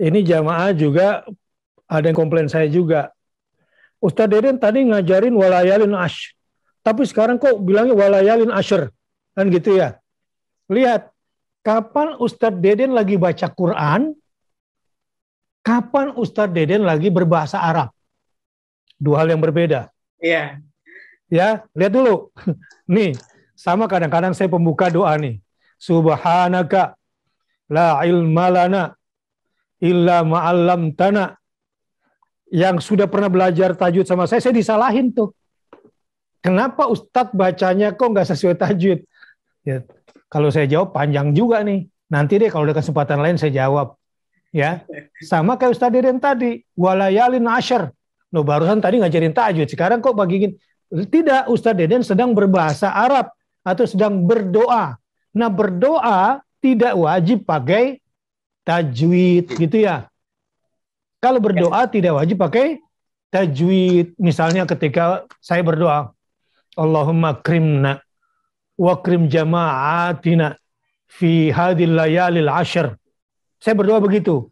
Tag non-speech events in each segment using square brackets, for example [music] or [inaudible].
ini jamaah juga ada yang komplain saya juga. Ustaz Deden tadi ngajarin walayalin ash, tapi sekarang kok bilangnya walayalin asher, kan gitu ya. Lihat, kapan Ustaz Deden lagi baca Quran, kapan Ustaz Deden lagi berbahasa Arab. Dua hal yang berbeda. Iya. Ya, lihat dulu. [laughs] Nih, sama kadang-kadang saya pembuka doa nih. Subhanaka la ilmalana illa ma'allam tanah yang sudah pernah belajar tajwid sama saya, saya disalahin tuh. Kenapa Ustadz bacanya kok nggak sesuai tajwid? Ya, kalau saya jawab panjang juga nih. Nanti deh kalau ada kesempatan lain saya jawab. Ya, sama kayak Ustadz Deden tadi, walayalin asher. No barusan tadi ngajarin tajwid, sekarang kok bagiin tidak Ustadz Deden sedang berbahasa Arab atau sedang berdoa. Nah berdoa tidak wajib pakai tajwid gitu ya. Kalau berdoa ya. tidak wajib pakai tajwid. Misalnya ketika saya berdoa, Allahumma krimna wa krim jama'atina fi hadil layalil ashr. Saya berdoa begitu.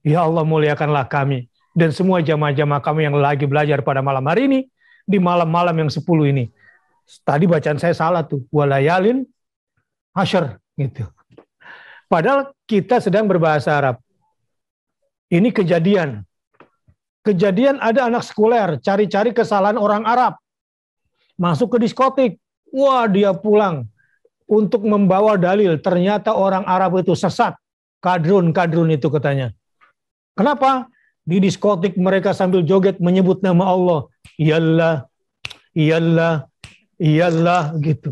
Ya Allah muliakanlah kami dan semua jamaah-jamaah kami yang lagi belajar pada malam hari ini di malam-malam yang sepuluh ini. Tadi bacaan saya salah tuh, walayalin ashar gitu. Padahal kita sedang berbahasa Arab. Ini kejadian. Kejadian ada anak sekuler cari-cari kesalahan orang Arab. Masuk ke diskotik. Wah, dia pulang untuk membawa dalil. Ternyata orang Arab itu sesat. Kadrun-kadrun itu katanya. Kenapa? Di diskotik mereka sambil joget menyebut nama Allah. Iyalah, iyalah, iyalah gitu.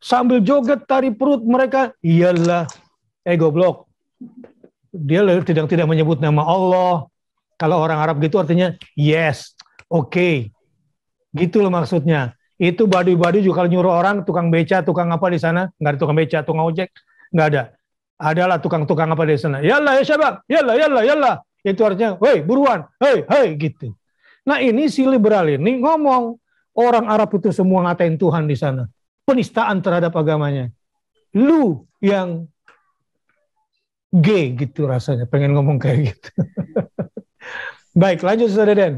Sambil joget tari perut mereka, iyalah, eh goblok dia tidak tidak menyebut nama Allah kalau orang Arab gitu artinya yes oke okay. gitu loh maksudnya itu badu-badu juga kalau nyuruh orang tukang beca tukang apa di sana Enggak ada tukang beca tukang ojek Enggak ada adalah tukang-tukang apa di sana yalah ya syabab yalah yalah yalah itu artinya hei buruan hei hei gitu nah ini si liberal ini ngomong orang Arab itu semua ngatain Tuhan di sana penistaan terhadap agamanya lu yang G gitu rasanya, pengen ngomong kayak gitu. [laughs] Baik, lanjut Saudara Den.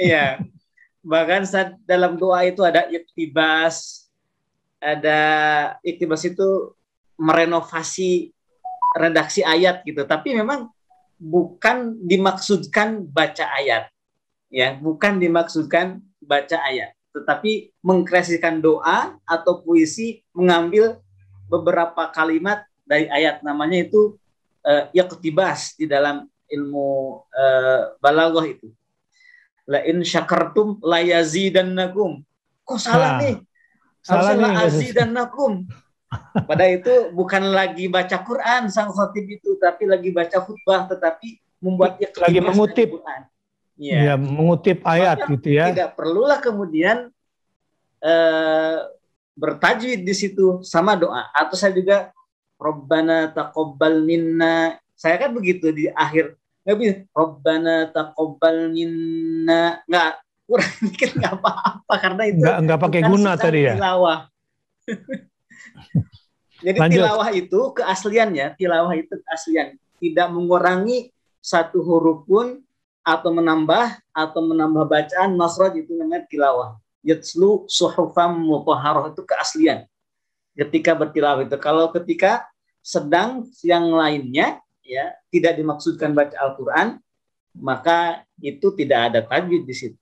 Iya. Bahkan saat dalam doa itu ada iktibas, ada iktibas itu merenovasi redaksi ayat gitu. Tapi memang bukan dimaksudkan baca ayat. Ya, bukan dimaksudkan baca ayat, tetapi mengkreasikan doa atau puisi mengambil beberapa kalimat dari ayat namanya itu uh, iqtibas di dalam ilmu uh, balaghah itu. La in syakartum la yazidannakum. Kok salah nah, nih? Salah nih. azidannakum. Pada itu bukan lagi baca Quran sang khatib itu, tapi lagi baca khutbah, tetapi membuat lagi mengutip Quran. Ya. ya, mengutip ayat Soalnya gitu ya. Tidak perlulah kemudian uh, bertajwid di situ sama doa. Atau saya juga Rabbana taqabbal minna. Saya kan begitu di akhir. Nggak bisa. Rabbana taqabbal minna. Nggak, kurang [laughs] dikit nggak apa-apa. Karena itu nggak, nggak pakai guna tadi ya. Tilawah. [laughs] Jadi Lanjut. tilawah itu keasliannya, tilawah itu keaslian. Tidak mengurangi satu huruf pun atau menambah atau menambah bacaan nasraj itu namanya tilawah. Yatslu suhufam mutahharah itu keaslian. Ketika bertilawah itu. Kalau ketika sedang yang lainnya ya tidak dimaksudkan baca Al-Qur'an, maka itu tidak ada tajwid di situ.